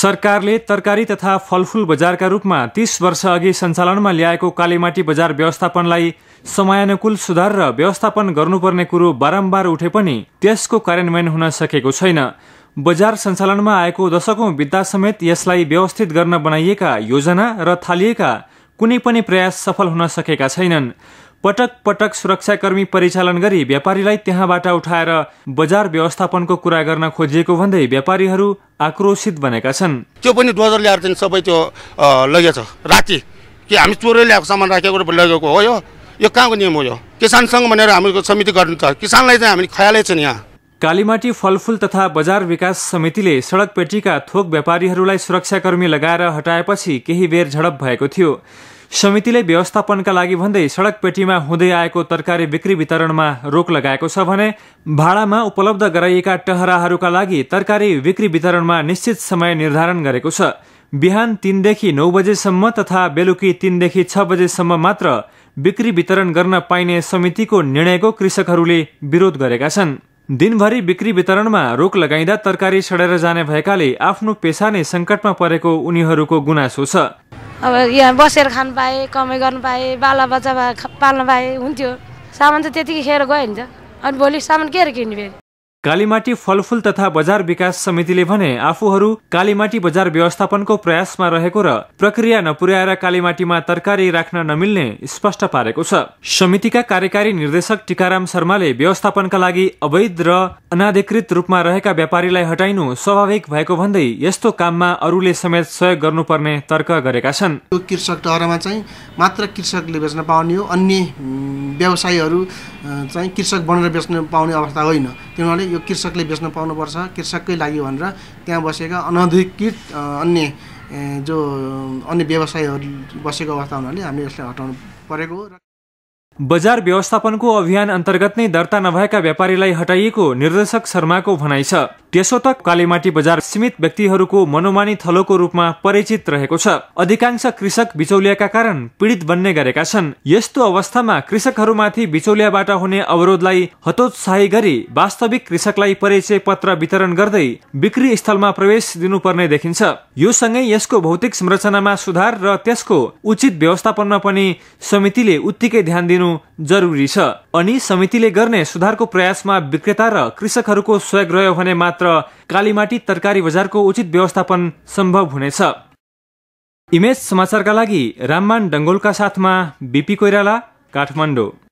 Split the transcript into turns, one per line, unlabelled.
सरकारले तरकारी तथा फलफूल बजारका रूपमा तीस वर्ष अघि सञ्चालनमा ल्याएको कालीमाटी बजार व्यवस्थापनलाई समयानुकूल सुधार र व्यवस्थापन गर्नुपर्ने कुरो बारम्बार उठे पनि त्यसको कार्यान्वयन हुन सकेको छैन बजार सञ्चालनमा आएको दशकौं विद्या समेत यसलाई व्यवस्थित गर्न बनाइएका योजना र थालिएका कुनै पनि प्रयास सफल हुन सकेका छैनन् पटक पटक सुरक्षाकर्मी परिचालन गरी व्यापारीलाई त्यहाँबाट उठाएर बजार व्यवस्थापनको कुरा गर्न खोजिएको भन्दै व्यापारीहरू आक्रोशित बनेका छन् त्यो पनि डोजर ल्याएर चाहिँ सबै त्यो लगेछ राति कि हामी चोरै ल्याएको सामान राखेको लगेको हो यो यो कहाँको नियम हो यो किसानसँग भनेर हाम्रो समिति गर्नु छ किसानलाई चाहिँ हामी ख्यालै छ यहाँ कालीमाटी फलफुल तथा बजार विकास समितिले सडक पेटीका थोक व्यापारीहरूलाई सुरक्षाकर्मी लगाएर हटाएपछि केही बेर झडप भएको थियो समितिले व्यवस्थापनका लागि भन्दै सडक पेटीमा हुँदै आएको तरकारी बिक्री वितरणमा रोक लगाएको छ भने भाडामा उपलब्ध गराइएका टहराहरूका लागि तरकारी बिक्री वितरणमा निश्चित समय निर्धारण गरेको छ बिहान तीनदेखि नौ बजेसम्म तथा बेलुकी तीनदेखि छ बजेसम्म मात्र बिक्री वितरण गर्न पाइने समितिको निर्णयको कृषकहरूले विरोध गरेका छन् दिनभरि बिक्री वितरणमा रोक लगाइँदा तरकारी सडेर जाने भएकाले आफ्नो पेसा नै सङ्कटमा परेको उनीहरूको गुनासो छ अब यहाँ बसेर खानु पाएँ कमाइ गर्नु पाएँ बच्चा पाल्न पाएँ हुन्थ्यो सामान त त्यतिकै खेर गयो नि त अनि भोलि सामान के किन्ने फेरि कालीमाटी फलफूल तथा बजार विकास समितिले भने आफूहरू कालीमाटी बजार व्यवस्थापनको प्रयासमा रहेको र प्रक्रिया नपुर्याएर कालीमाटीमा तरकारी राख्न नमिल्ने स्पष्ट पारेको छ समितिका कार्यकारी निर्देशक टिकाराम शर्माले व्यवस्थापनका लागि अवैध र अनाधिकृत रूपमा रहेका व्यापारीलाई हटाइनु स्वाभाविक भएको भन्दै यस्तो काममा अरूले समेत सहयोग गर्नुपर्ने तर्क गरेका छन् कृषक चाहिँ मात्र कृषकले बेच्न पाउने हो अन्य व्यवसायीहरू चाहिँ कृषक बनेर बेच्न पाउने अवस्था होइन किनभने यो कृषकले बेच्न पाउनुपर्छ कृषककै लागि भनेर त्यहाँ बसेका अनधिकृत अन्य जो अन्य व्यवसायहरू बसेको अवस्था हुनाले हामी यसलाई हटाउनु परेको हो बजार व्यवस्थापनको अभियान अन्तर्गत नै दर्ता नभएका व्यापारीलाई हटाइएको निर्देशक शर्माको भनाइ छ त्यसो त कालीमाटी बजार सीमित व्यक्तिहरूको मनोमानी थलोको रूपमा परिचित रहेको छ अधिकांश कृषक बिचौलियाका कारण पीडित बन्ने गरेका छन् यस्तो अवस्थामा कृषकहरूमाथि बिचौलियाबाट हुने अवरोधलाई हतोत्साही गरी वास्तविक कृषकलाई परिचय पत्र वितरण गर्दै बिक्री स्थलमा प्रवेश दिनुपर्ने देखिन्छ यो सँगै यसको भौतिक संरचनामा सुधार र त्यसको उचित व्यवस्थापनमा पनि समितिले उत्तिकै ध्यान दिनु जरुरी छ अनि समितिले गर्ने सुधारको प्रयासमा विक्रेता र कृषकहरूको सहयोग रह्यो भने मात्र मात्र कालीमाटी तरकारी बजारको उचित व्यवस्थापन सम्भव हुनेछ इमेज समाचारका लागि राममान डङ्गोलका साथमा बिपी कोइराला काठमाडौँ